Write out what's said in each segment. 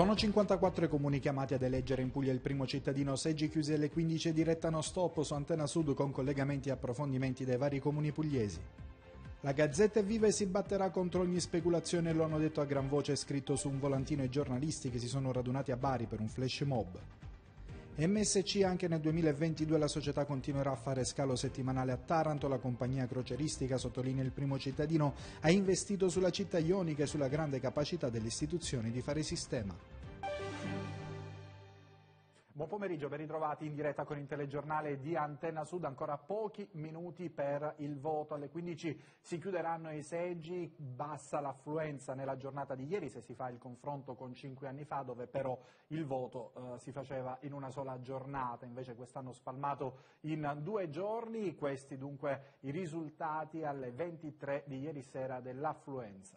Sono 54 i comuni chiamati ad eleggere in Puglia il primo cittadino, seggi chiusi alle 15 e diretta non stop su Antena Sud con collegamenti e approfondimenti dai vari comuni pugliesi. La Gazzetta è viva e si batterà contro ogni speculazione, lo hanno detto a gran voce scritto su un volantino i giornalisti che si sono radunati a Bari per un flash mob. MSC anche nel 2022 la società continuerà a fare scalo settimanale a Taranto, la compagnia croceristica, sottolinea il primo cittadino, ha investito sulla città ionica e sulla grande capacità delle istituzioni di fare sistema. Buon pomeriggio, ben ritrovati in diretta con il telegiornale di Antenna Sud. Ancora pochi minuti per il voto. Alle 15 si chiuderanno i seggi, bassa l'affluenza nella giornata di ieri se si fa il confronto con cinque anni fa dove però il voto eh, si faceva in una sola giornata, invece quest'anno spalmato in due giorni. Questi dunque i risultati alle 23 di ieri sera dell'affluenza.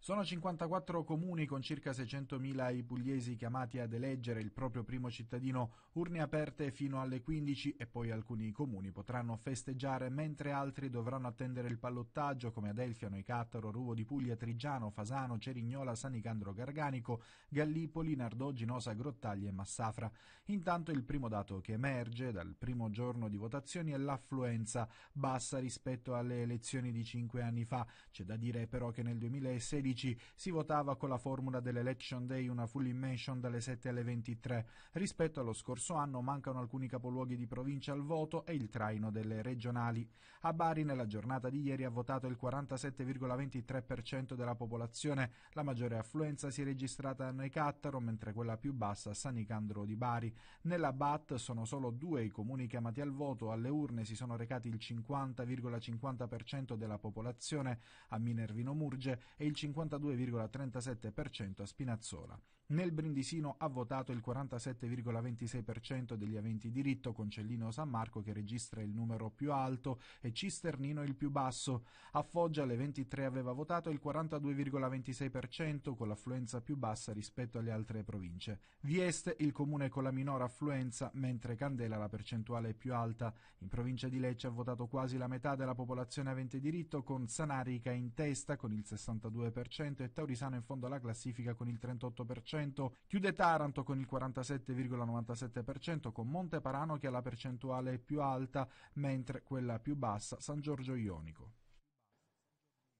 Sono 54 comuni con circa 600.000 i pugliesi chiamati ad eleggere il proprio primo cittadino, urne aperte fino alle 15 e poi alcuni comuni potranno festeggiare mentre altri dovranno attendere il pallottaggio come Adelfiano, Icattaro, Ruvo di Puglia, Trigiano, Fasano, Cerignola, Sanicandro Garganico, Gallipoli, Nardò, Ginosa, Grottaglie e Massafra. Intanto il primo dato che emerge dal primo giorno di votazioni è l'affluenza, bassa rispetto alle elezioni di 5 anni fa. C'è da dire però che nel 2016 2016 si votava con la formula dell'Election Day una full immersion dalle 7 alle 23. Rispetto allo scorso anno mancano alcuni capoluoghi di provincia al voto e il traino delle regionali. A Bari nella giornata di ieri ha votato il 47,23% della popolazione. La maggiore affluenza si è registrata a Necattaro, mentre quella più bassa a San Nicandro di Bari. Nella BAT sono solo due i comuni chiamati al voto, alle urne si sono recati il 50,50% della popolazione, a Minervino Murge e il 50 52,37% a Spinazzola nel Brindisino ha votato il 47,26% degli aventi diritto, con Cellino San Marco che registra il numero più alto e Cisternino il più basso. A Foggia alle 23 aveva votato il 42,26% con l'affluenza più bassa rispetto alle altre province. Vieste il comune con la minore affluenza, mentre Candela la percentuale più alta. In provincia di Lecce ha votato quasi la metà della popolazione avente diritto con Sanarica in testa con il 62% e Taurisano in fondo alla classifica con il 38%. 46,8%, chiude Taranto con il 47,97%, con Monteparano che ha la percentuale più alta, mentre quella più bassa San Giorgio Ionico.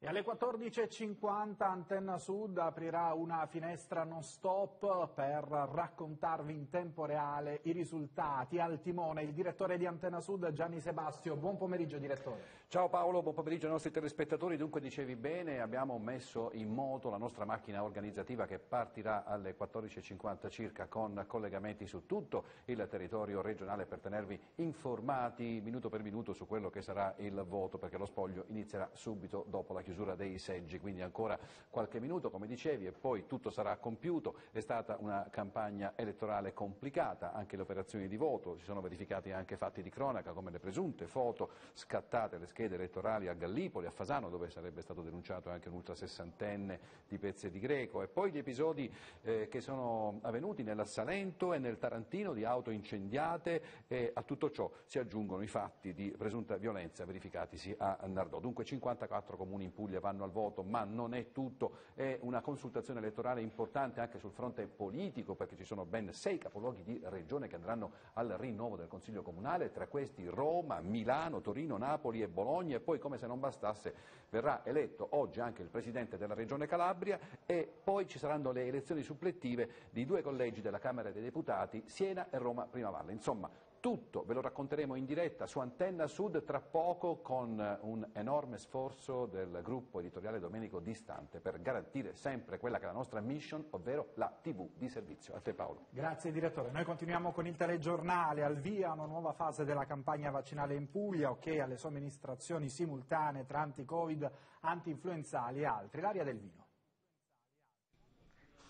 E alle 14.50 Antenna Sud aprirà una finestra non stop per raccontarvi in tempo reale i risultati. Al timone il direttore di Antenna Sud Gianni Sebastio. Buon pomeriggio direttore. Ciao Paolo, buon pomeriggio ai nostri telespettatori. Dunque dicevi bene, abbiamo messo in moto la nostra macchina organizzativa che partirà alle 14.50 circa con collegamenti su tutto il territorio regionale per tenervi informati minuto per minuto su quello che sarà il voto perché lo spoglio inizierà subito dopo la chiusura dei seggi, quindi ancora qualche minuto come dicevi e poi tutto sarà compiuto. È stata una campagna elettorale complicata, anche le operazioni di voto, si sono verificati anche fatti di cronaca come le presunte foto scattate, le schede elettorali a Gallipoli, a Fasano, dove sarebbe stato denunciato anche un ultrasessantenne di pezzi di greco, e poi gli episodi eh, che sono avvenuti nella Salento e nel Tarantino di auto incendiate e a tutto ciò si aggiungono i fatti di presunta violenza verificatisi a Nardò. Dunque 54 comuni in Puglia vanno al voto, ma non è tutto, è una consultazione elettorale importante anche sul fronte politico perché ci sono ben sei capoluoghi di regione che andranno al rinnovo del Consiglio Comunale, tra questi Roma, Milano, Torino, Napoli e Bologna. Bologna e poi come se non bastasse verrà eletto oggi anche il Presidente della Regione Calabria e poi ci saranno le elezioni supplettive di due collegi della Camera dei Deputati, Siena e Roma Prima Valle. Insomma, tutto ve lo racconteremo in diretta su Antenna Sud tra poco con eh, un enorme sforzo del gruppo editoriale Domenico Distante per garantire sempre quella che è la nostra mission, ovvero la TV di servizio. A te Paolo. Grazie direttore. Noi continuiamo con il telegiornale, al via una nuova fase della campagna vaccinale in Puglia, ok alle somministrazioni simultanee tra anti-covid, anti-influenzali e altri. L'aria del vino.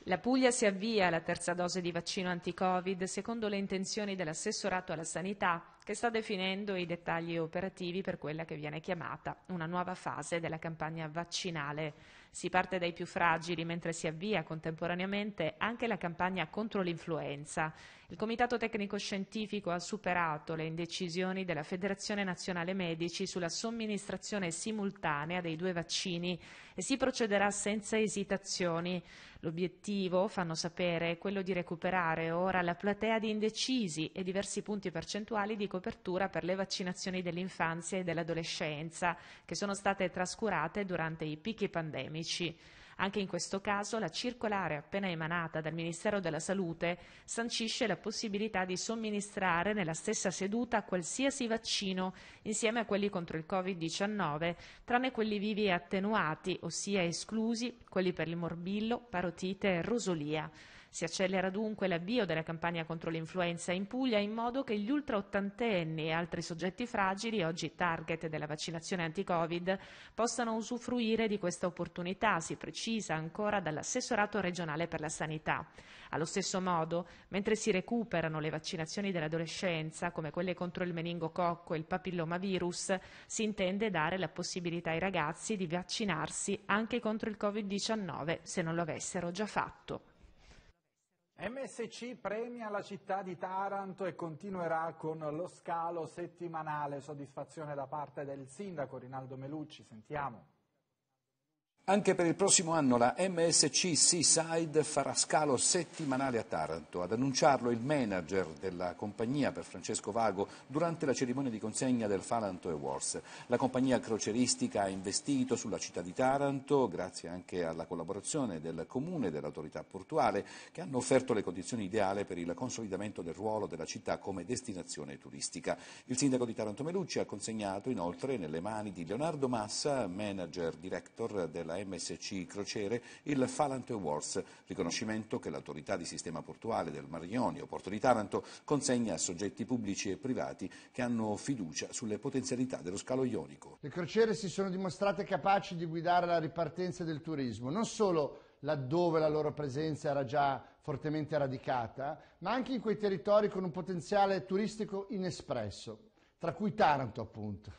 La Puglia si avvia alla terza dose di vaccino anti-Covid secondo le intenzioni dell'assessorato alla sanità che sta definendo i dettagli operativi per quella che viene chiamata una nuova fase della campagna vaccinale. Si parte dai più fragili mentre si avvia contemporaneamente anche la campagna contro l'influenza. Il Comitato Tecnico Scientifico ha superato le indecisioni della Federazione Nazionale Medici sulla somministrazione simultanea dei due vaccini e si procederà senza esitazioni. L'obiettivo, fanno sapere, è quello di recuperare ora la platea di indecisi e diversi punti percentuali di copertura per le vaccinazioni dell'infanzia e dell'adolescenza, che sono state trascurate durante i picchi pandemici. Anche in questo caso la circolare appena emanata dal Ministero della Salute sancisce la possibilità di somministrare nella stessa seduta qualsiasi vaccino insieme a quelli contro il Covid-19, tranne quelli vivi e attenuati, ossia esclusi quelli per il morbillo, parotite e rosolia. Si accelera dunque l'avvio della campagna contro l'influenza in Puglia in modo che gli ultraottantenni e altri soggetti fragili, oggi target della vaccinazione anti-Covid, possano usufruire di questa opportunità, si precisa ancora dall'assessorato regionale per la sanità. Allo stesso modo, mentre si recuperano le vaccinazioni dell'adolescenza, come quelle contro il meningococco e il papillomavirus, si intende dare la possibilità ai ragazzi di vaccinarsi anche contro il Covid-19 se non lo avessero già fatto. MSC premia la città di Taranto e continuerà con lo scalo settimanale. Soddisfazione da parte del sindaco Rinaldo Melucci, sentiamo. Anche per il prossimo anno la MSC Seaside farà scalo settimanale a Taranto. Ad annunciarlo il manager della compagnia per Francesco Vago durante la cerimonia di consegna del Falanto Awards. La compagnia croceristica ha investito sulla città di Taranto grazie anche alla collaborazione del comune e dell'autorità portuale che hanno offerto le condizioni ideali per il consolidamento del ruolo della città come destinazione turistica. Il sindaco di Taranto Melucci ha consegnato inoltre nelle mani di Leonardo Massa, manager director della MSC Crociere il Falante Awards, riconoscimento che l'autorità di sistema portuale del Mar Ionio, Porto di Taranto, consegna a soggetti pubblici e privati che hanno fiducia sulle potenzialità dello scalo ionico. Le crociere si sono dimostrate capaci di guidare la ripartenza del turismo, non solo laddove la loro presenza era già fortemente radicata, ma anche in quei territori con un potenziale turistico inespresso, tra cui Taranto appunto.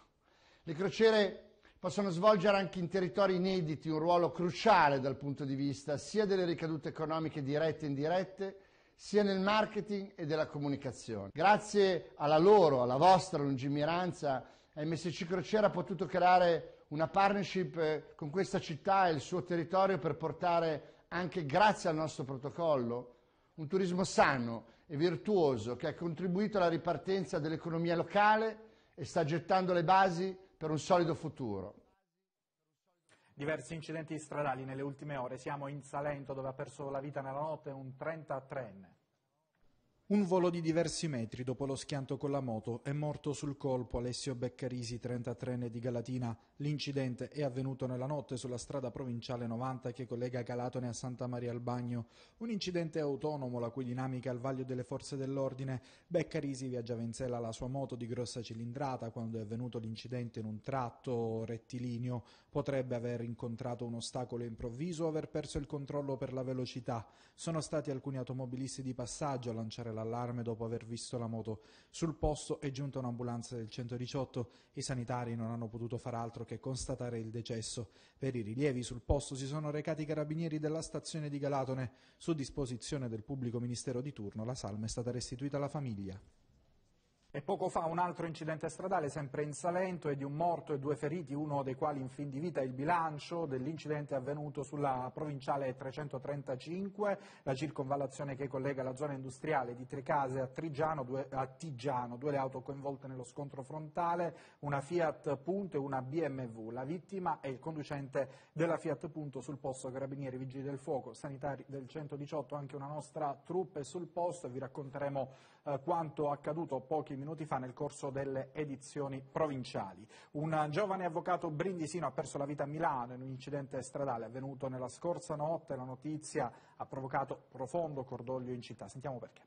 Le crociere possono svolgere anche in territori inediti un ruolo cruciale dal punto di vista sia delle ricadute economiche dirette e indirette, sia nel marketing e della comunicazione. Grazie alla loro, alla vostra lungimiranza, MSC Crociera ha potuto creare una partnership eh, con questa città e il suo territorio per portare anche grazie al nostro protocollo un turismo sano e virtuoso che ha contribuito alla ripartenza dell'economia locale e sta gettando le basi per un solido futuro. Diversi incidenti stradali nelle ultime ore. Siamo in Salento dove ha perso la vita nella notte un 33enne. Un volo di diversi metri dopo lo schianto con la moto è morto sul colpo Alessio Beccarisi, 33enne di Galatina. L'incidente è avvenuto nella notte sulla strada provinciale 90 che collega Galatone a Santa Maria al Bagno. Un incidente autonomo la cui dinamica è al vaglio delle forze dell'ordine. Beccarisi viaggiava in sella la sua moto di grossa cilindrata quando è avvenuto l'incidente in un tratto rettilineo. Potrebbe aver incontrato un ostacolo improvviso o aver perso il controllo per la velocità. Sono stati alcuni automobilisti di passaggio a lanciare la l'allarme dopo aver visto la moto. Sul posto è giunta un'ambulanza del 118, i sanitari non hanno potuto far altro che constatare il decesso. Per i rilievi sul posto si sono recati i carabinieri della stazione di Galatone. Su disposizione del pubblico ministero di turno la salma è stata restituita alla famiglia. E poco fa un altro incidente stradale, sempre in Salento, e di un morto e due feriti, uno dei quali in fin di vita. Il bilancio dell'incidente avvenuto sulla provinciale 335, la circonvallazione che collega la zona industriale di Trecase a, Trigiano, due, a Tigiano, due le auto coinvolte nello scontro frontale, una Fiat Punto e una BMW. La vittima è il conducente della Fiat Punto sul posto, carabinieri, vigili del fuoco, sanitari del 118, anche una nostra truppa è sul posto e vi racconteremo eh, quanto accaduto pochi minuti fa nel corso delle edizioni provinciali. Un giovane avvocato brindisino ha perso la vita a Milano in un incidente stradale avvenuto nella scorsa notte. La notizia ha provocato profondo cordoglio in città. Sentiamo perché.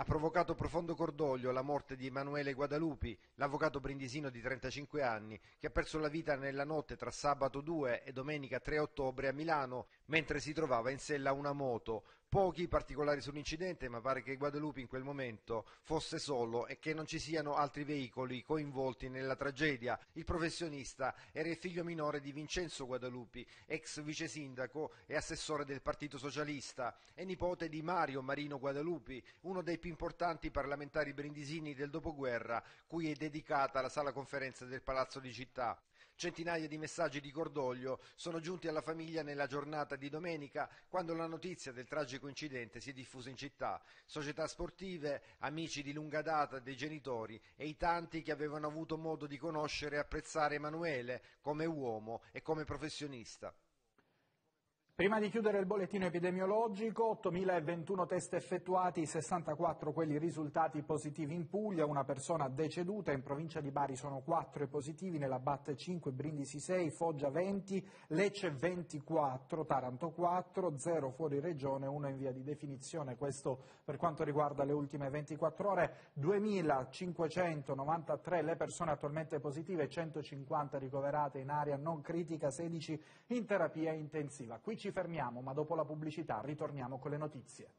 Ha provocato profondo cordoglio la morte di Emanuele Guadalupi, l'avvocato brindisino di 35 anni, che ha perso la vita nella notte tra sabato 2 e domenica 3 ottobre a Milano, mentre si trovava in sella una moto. Pochi particolari sull'incidente, ma pare che Guadalupe in quel momento fosse solo e che non ci siano altri veicoli coinvolti nella tragedia. Il professionista era il figlio minore di Vincenzo Guadalupe, ex vice sindaco e assessore del Partito Socialista, e nipote di Mario Marino Guadalupe, uno dei più importanti parlamentari brindisini del dopoguerra, cui è dedicata la sala conferenza del Palazzo di Città. Centinaia di messaggi di cordoglio sono giunti alla famiglia nella giornata di domenica, quando la notizia del tragico incidente si è diffusa in città. Società sportive, amici di lunga data dei genitori e i tanti che avevano avuto modo di conoscere e apprezzare Emanuele come uomo e come professionista. Prima di chiudere il bollettino epidemiologico, 8.021 test effettuati, 64 quelli risultati positivi in Puglia, una persona deceduta, in provincia di Bari sono 4 i positivi, nella Batte 5, Brindisi 6, Foggia 20, Lecce 24, Taranto 4, 0 fuori regione, 1 in via di definizione, questo per quanto riguarda le ultime 24 ore, 2.593 le persone attualmente positive, 150 ricoverate in area non critica, 16 in terapia intensiva. Qui ci ci fermiamo, ma dopo la pubblicità ritorniamo con le notizie.